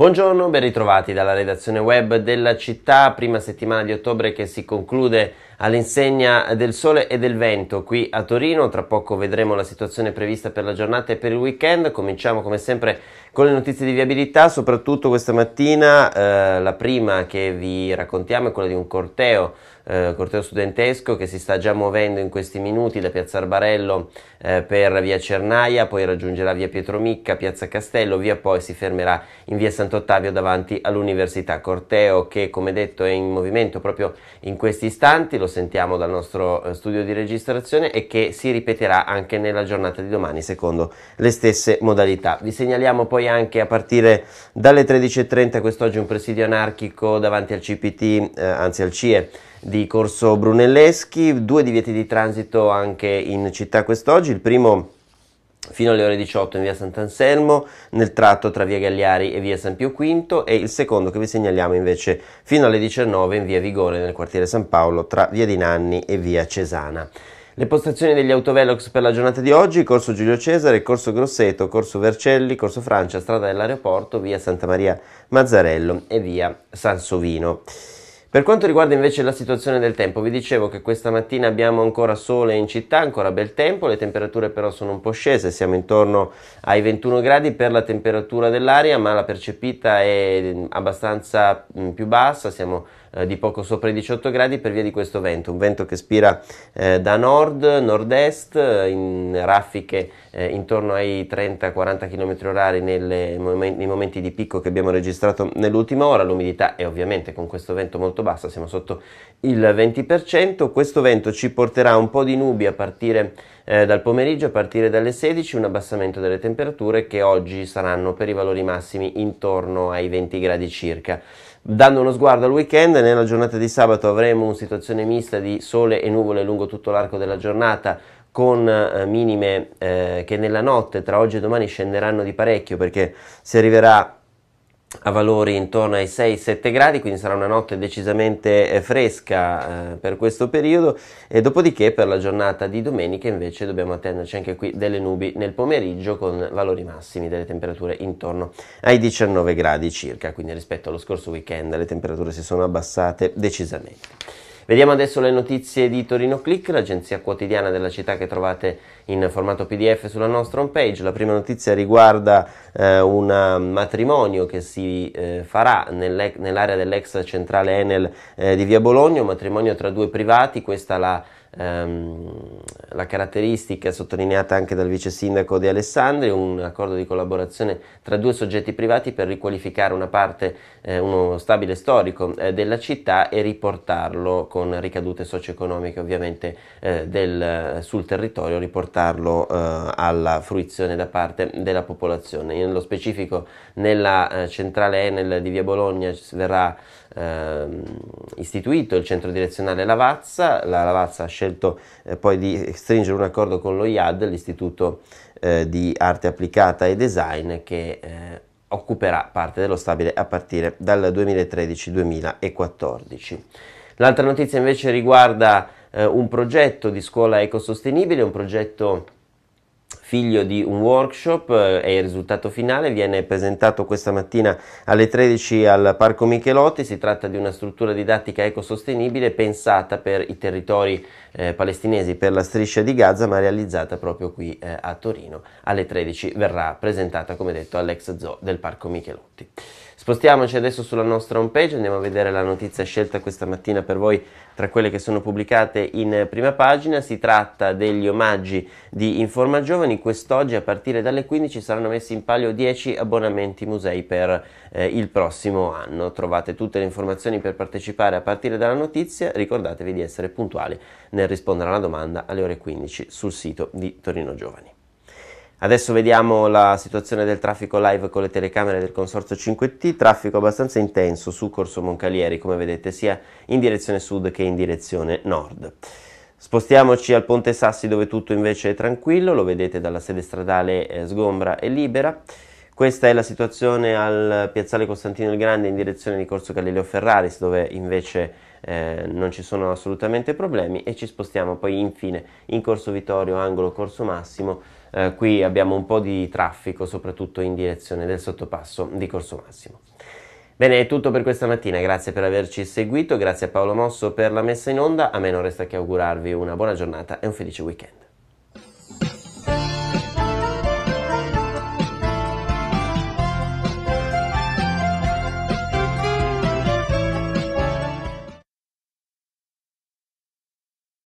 Buongiorno, ben ritrovati dalla redazione web della città, prima settimana di ottobre che si conclude all'insegna del sole e del vento qui a Torino. Tra poco vedremo la situazione prevista per la giornata e per il weekend. Cominciamo come sempre con le notizie di viabilità, soprattutto questa mattina eh, la prima che vi raccontiamo è quella di un corteo, eh, corteo studentesco che si sta già muovendo in questi minuti da Piazza Arbarello eh, per via Cernaia, poi raggiungerà via Pietromicca, Piazza Castello, via poi si fermerà in via Sant'Ottavio davanti all'università. Corteo che come detto è in movimento proprio in questi istanti, lo sentiamo dal nostro eh, studio di registrazione e che si ripeterà anche nella giornata di domani secondo le stesse modalità. Vi segnaliamo poi anche a partire dalle 13.30 quest'oggi un presidio anarchico davanti al CPT, eh, anzi al CIE di Corso Brunelleschi, due divieti di transito anche in città quest'oggi, il primo fino alle ore 18 in via Sant'Anselmo, nel tratto tra via Gagliari e via San Pio V e il secondo che vi segnaliamo invece fino alle 19 in via Vigore nel quartiere San Paolo tra via Di Nanni e via Cesana. Le postazioni degli autovelox per la giornata di oggi, corso Giulio Cesare, corso Grosseto, corso Vercelli, corso Francia, strada dell'aeroporto, via Santa Maria Mazzarello e via Sansovino. Per quanto riguarda invece la situazione del tempo, vi dicevo che questa mattina abbiamo ancora sole in città, ancora bel tempo, le temperature però sono un po' scese, siamo intorno ai 21 gradi per la temperatura dell'aria, ma la percepita è abbastanza più bassa, siamo eh, di poco sopra i 18 gradi per via di questo vento, un vento che spira eh, da nord, nord-est, in raffiche eh, intorno ai 30-40 km orari nelle, nei momenti di picco che abbiamo registrato nell'ultima ora, l'umidità è ovviamente con questo vento molto molto bassa, siamo sotto il 20%. Questo vento ci porterà un po' di nubi a partire eh, dal pomeriggio, a partire dalle 16, un abbassamento delle temperature che oggi saranno per i valori massimi intorno ai 20 gradi circa. Dando uno sguardo al weekend, nella giornata di sabato avremo una situazione mista di sole e nuvole lungo tutto l'arco della giornata con eh, minime eh, che nella notte tra oggi e domani scenderanno di parecchio perché si arriverà a valori intorno ai 6-7 gradi, quindi sarà una notte decisamente eh, fresca eh, per questo periodo e dopodiché per la giornata di domenica invece dobbiamo attenderci anche qui delle nubi nel pomeriggio con valori massimi delle temperature intorno ai 19 gradi circa, quindi rispetto allo scorso weekend le temperature si sono abbassate decisamente. Vediamo adesso le notizie di Torino Click, l'agenzia quotidiana della città che trovate in formato PDF sulla nostra homepage. La prima notizia riguarda eh, un um, matrimonio che si eh, farà nell'area dell'ex centrale Enel eh, di Via Bologna, un matrimonio tra due privati, questa la ehm, la caratteristica sottolineata anche dal vice sindaco di Alessandria, un accordo di collaborazione tra due soggetti privati per riqualificare una parte, eh, uno stabile storico eh, della città e riportarlo con ricadute socio-economiche ovviamente eh, del, sul territorio, riportarlo eh, alla fruizione da parte della popolazione. Nello specifico nella eh, centrale Enel di Via Bologna verrà ehm, istituito il centro direzionale Lavazza, la Lavazza scelto eh, poi di stringere un accordo con lo IAD, l'Istituto eh, di Arte Applicata e Design, che eh, occuperà parte dello stabile a partire dal 2013-2014. L'altra notizia invece riguarda eh, un progetto di scuola ecosostenibile, un progetto figlio di un workshop e eh, il risultato finale viene presentato questa mattina alle 13 al Parco Michelotti. Si tratta di una struttura didattica ecosostenibile pensata per i territori eh, palestinesi, per la striscia di Gaza, ma realizzata proprio qui eh, a Torino. Alle 13 verrà presentata, come detto, all'ex zoo del Parco Michelotti. Spostiamoci adesso sulla nostra home page, andiamo a vedere la notizia scelta questa mattina per voi tra quelle che sono pubblicate in prima pagina. Si tratta degli omaggi di Informa Giovani. Quest'oggi a partire dalle 15 saranno messi in palio 10 abbonamenti musei per eh, il prossimo anno. Trovate tutte le informazioni per partecipare a partire dalla notizia. Ricordatevi di essere puntuali nel rispondere alla domanda alle ore 15 sul sito di Torino Giovani. Adesso vediamo la situazione del traffico live con le telecamere del Consorzio 5T, traffico abbastanza intenso su Corso Moncalieri, come vedete, sia in direzione sud che in direzione nord. Spostiamoci al Ponte Sassi dove tutto invece è tranquillo, lo vedete dalla sede stradale eh, sgombra e libera. Questa è la situazione al piazzale Costantino il Grande in direzione di Corso Galileo Ferraris dove invece eh, non ci sono assolutamente problemi e ci spostiamo poi infine in Corso Vittorio, angolo Corso Massimo eh, qui abbiamo un po' di traffico soprattutto in direzione del sottopasso di Corso Massimo. Bene, è tutto per questa mattina, grazie per averci seguito, grazie a Paolo Mosso per la messa in onda, a me non resta che augurarvi una buona giornata e un felice weekend.